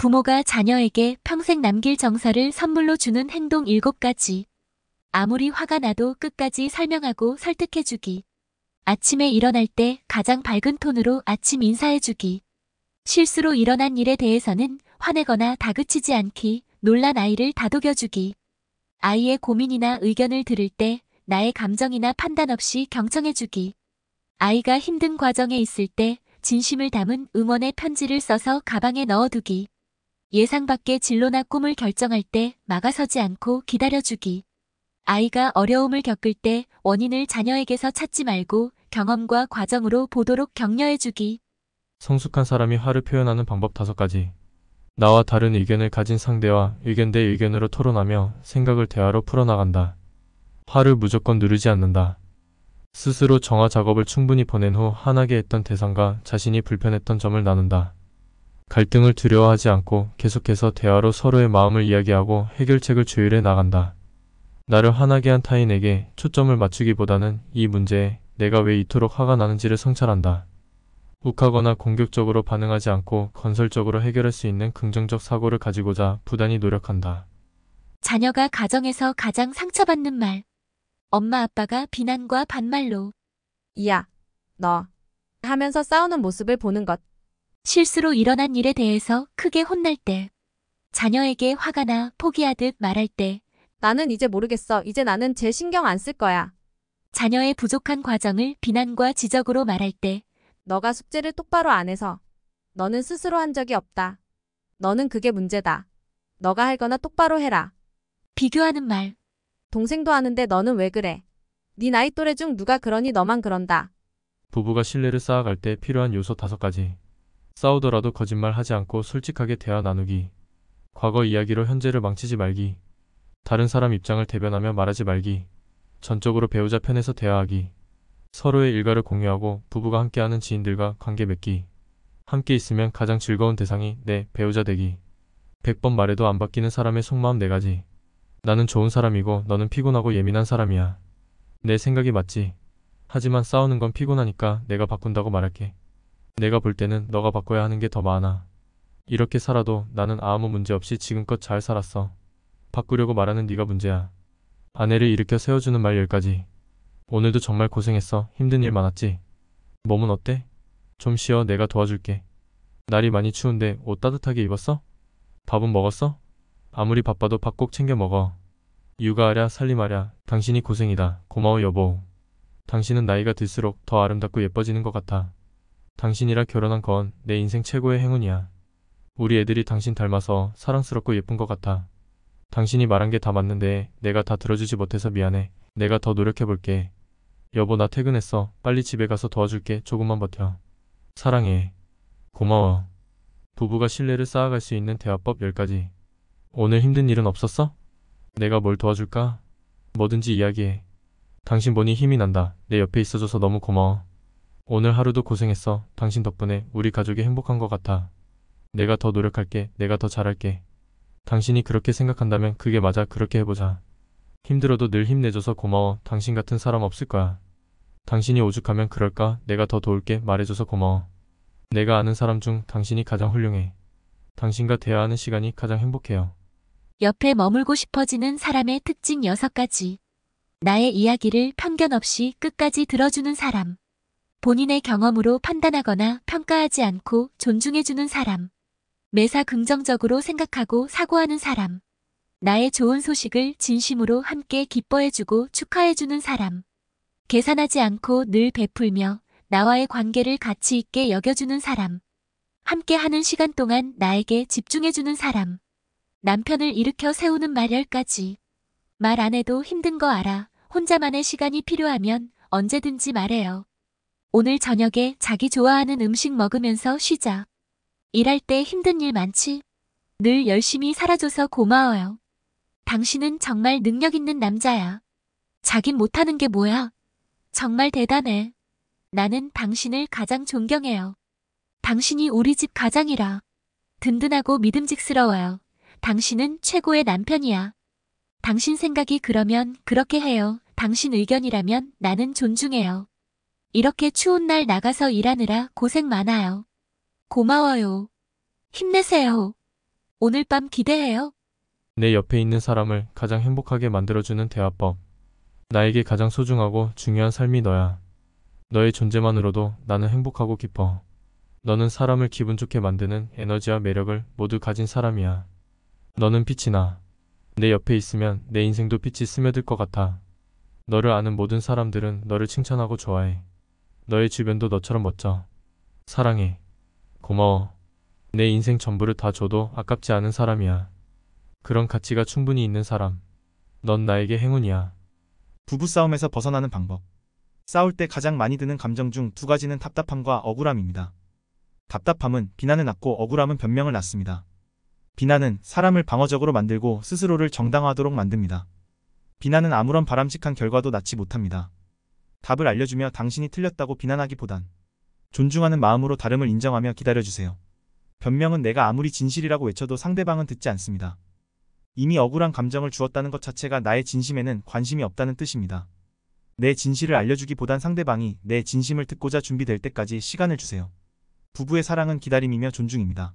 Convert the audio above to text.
부모가 자녀에게 평생 남길 정서를 선물로 주는 행동 7가지. 아무리 화가 나도 끝까지 설명하고 설득해주기. 아침에 일어날 때 가장 밝은 톤으로 아침 인사해주기. 실수로 일어난 일에 대해서는 화내거나 다그치지 않기, 놀란 아이를 다독여주기. 아이의 고민이나 의견을 들을 때 나의 감정이나 판단 없이 경청해주기. 아이가 힘든 과정에 있을 때 진심을 담은 응원의 편지를 써서 가방에 넣어두기. 예상 밖의 진로나 꿈을 결정할 때 막아서지 않고 기다려주기. 아이가 어려움을 겪을 때 원인을 자녀에게서 찾지 말고 경험과 과정으로 보도록 격려해주기. 성숙한 사람이 화를 표현하는 방법 다섯 가지. 나와 다른 의견을 가진 상대와 의견 대 의견으로 토론하며 생각을 대화로 풀어나간다. 화를 무조건 누르지 않는다. 스스로 정화 작업을 충분히 보낸 후화나게 했던 대상과 자신이 불편했던 점을 나눈다. 갈등을 두려워하지 않고 계속해서 대화로 서로의 마음을 이야기하고 해결책을 조율해 나간다. 나를 화나게 한 타인에게 초점을 맞추기보다는 이 문제에 내가 왜 이토록 화가 나는지를 성찰한다. 욱하거나 공격적으로 반응하지 않고 건설적으로 해결할 수 있는 긍정적 사고를 가지고자 부단히 노력한다. 자녀가 가정에서 가장 상처받는 말. 엄마 아빠가 비난과 반말로. 이야, 너. 하면서 싸우는 모습을 보는 것. 실수로 일어난 일에 대해서 크게 혼날 때, 자녀에게 화가 나 포기하듯 말할 때, 나는 이제 모르겠어. 이제 나는 제 신경 안 쓸 거야. 자녀의 부족한 과정을 비난과 지적으로 말할 때, 너가 숙제를 똑바로 안 해서. 너는 스스로 한 적이 없다. 너는 그게 문제다. 너가 할 거나 똑바로 해라. 비교하는 말, 동생도 하는데 너는 왜 그래? 네 나이 또래 중 누가 그러니 너만 그런다. 부부가 신뢰를 쌓아갈 때 필요한 요소 다섯 가지. 싸우더라도 거짓말 하지 않고 솔직하게 대화 나누기. 과거 이야기로 현재를 망치지 말기. 다른 사람 입장을 대변하며 말하지 말기. 전적으로 배우자 편에서 대화하기. 서로의 일과를 공유하고 부부가 함께하는 지인들과 관계 맺기. 함께 있으면 가장 즐거운 대상이 내 배우자 되기. 100번 말해도 안 바뀌는 사람의 속마음 4가지. 나는 좋은 사람이고 너는 피곤하고 예민한 사람이야. 내 생각이 맞지. 하지만 싸우는 건 피곤하니까 내가 바꾼다고 말할게. 내가 볼 때는 너가 바꿔야 하는 게 더 많아. 이렇게 살아도 나는 아무 문제 없이 지금껏 잘 살았어. 바꾸려고 말하는 네가 문제야. 아내를 일으켜 세워주는 말 열까지. 오늘도 정말 고생했어. 힘든 일 많았지? 몸은 어때? 좀 쉬어. 내가 도와줄게. 날이 많이 추운데 옷 따뜻하게 입었어? 밥은 먹었어? 아무리 바빠도 밥 꼭 챙겨 먹어. 육아하랴 살림하랴 당신이 고생이다. 고마워 여보. 당신은 나이가 들수록 더 아름답고 예뻐지는 것 같아. 당신이랑 결혼한 건 내 인생 최고의 행운이야. 우리 애들이 당신 닮아서 사랑스럽고 예쁜 것 같아. 당신이 말한 게 다 맞는데 내가 다 들어주지 못해서 미안해. 내가 더 노력해볼게. 여보 나 퇴근했어. 빨리 집에 가서 도와줄게. 조금만 버텨. 사랑해. 고마워. 부부가 신뢰를 쌓아갈 수 있는 대화법 10가지. 오늘 힘든 일은 없었어? 내가 뭘 도와줄까? 뭐든지 이야기해. 당신 보니 힘이 난다. 내 옆에 있어줘서 너무 고마워. 오늘 하루도 고생했어. 당신 덕분에 우리 가족이 행복한 것 같아. 내가 더 노력할게. 내가 더 잘할게. 당신이 그렇게 생각한다면 그게 맞아. 그렇게 해보자. 힘들어도 늘 힘내줘서 고마워. 당신 같은 사람 없을 거야. 당신이 오죽하면 그럴까? 내가 더 도울게. 말해줘서 고마워. 내가 아는 사람 중 당신이 가장 훌륭해. 당신과 대화하는 시간이 가장 행복해요. 옆에 머물고 싶어지는 사람의 특징 6가지. 나의 이야기를 편견 없이 끝까지 들어주는 사람. 본인의 경험으로 판단하거나 평가하지 않고 존중해주는 사람. 매사 긍정적으로 생각하고 사고하는 사람. 나의 좋은 소식을 진심으로 함께 기뻐해주고 축하해주는 사람. 계산하지 않고 늘 베풀며 나와의 관계를 가치 있게 여겨주는 사람. 함께 하는 시간 동안 나에게 집중해주는 사람. 남편을 일으켜 세우는 말열까지. 말 안 해도 힘든 거 알아. 혼자만의 시간이 필요하면 언제든지 말해요. 오늘 저녁에 자기 좋아하는 음식 먹으면서 쉬자. 일할 때 힘든 일 많지? 늘 열심히 살아줘서 고마워요. 당신은 정말 능력 있는 남자야. 자긴 못하는 게 뭐야? 정말 대단해. 나는 당신을 가장 존경해요. 당신이 우리 집 가장이라. 든든하고 믿음직스러워요. 당신은 최고의 남편이야. 당신 생각이 그러면 그렇게 해요. 당신 의견이라면 나는 존중해요. 이렇게 추운 날 나가서 일하느라 고생 많아요. 고마워요. 힘내세요. 오늘 밤 기대해요. 내 옆에 있는 사람을 가장 행복하게 만들어주는 대화법. 나에게 가장 소중하고 중요한 삶이 너야. 너의 존재만으로도 나는 행복하고 기뻐. 너는 사람을 기분 좋게 만드는 에너지와 매력을 모두 가진 사람이야. 너는 빛이 나. 내 옆에 있으면 내 인생도 빛이 스며들 것 같아. 너를 아는 모든 사람들은 너를 칭찬하고 좋아해. 너의 주변도 너처럼 멋져. 사랑해. 고마워. 내 인생 전부를 다 줘도 아깝지 않은 사람이야. 그런 가치가 충분히 있는 사람. 넌 나에게 행운이야. 부부싸움에서 벗어나는 방법. 싸울 때 가장 많이 드는 감정 중 두 가지는 답답함과 억울함입니다. 답답함은 비난을 낳고 억울함은 변명을 낳습니다. 비난은 사람을 방어적으로 만들고 스스로를 정당화하도록 만듭니다. 비난은 아무런 바람직한 결과도 낳지 못합니다. 답을 알려주며 당신이 틀렸다고 비난하기보단 존중하는 마음으로 다름을 인정하며 기다려주세요. 변명은 내가 아무리 진실이라고 외쳐도 상대방은 듣지 않습니다. 이미 억울한 감정을 주었다는 것 자체가 나의 진심에는 관심이 없다는 뜻입니다. 내 진실을 알려주기보단 상대방이 내 진심을 듣고자 준비될 때까지 시간을 주세요. 부부의 사랑은 기다림이며 존중입니다.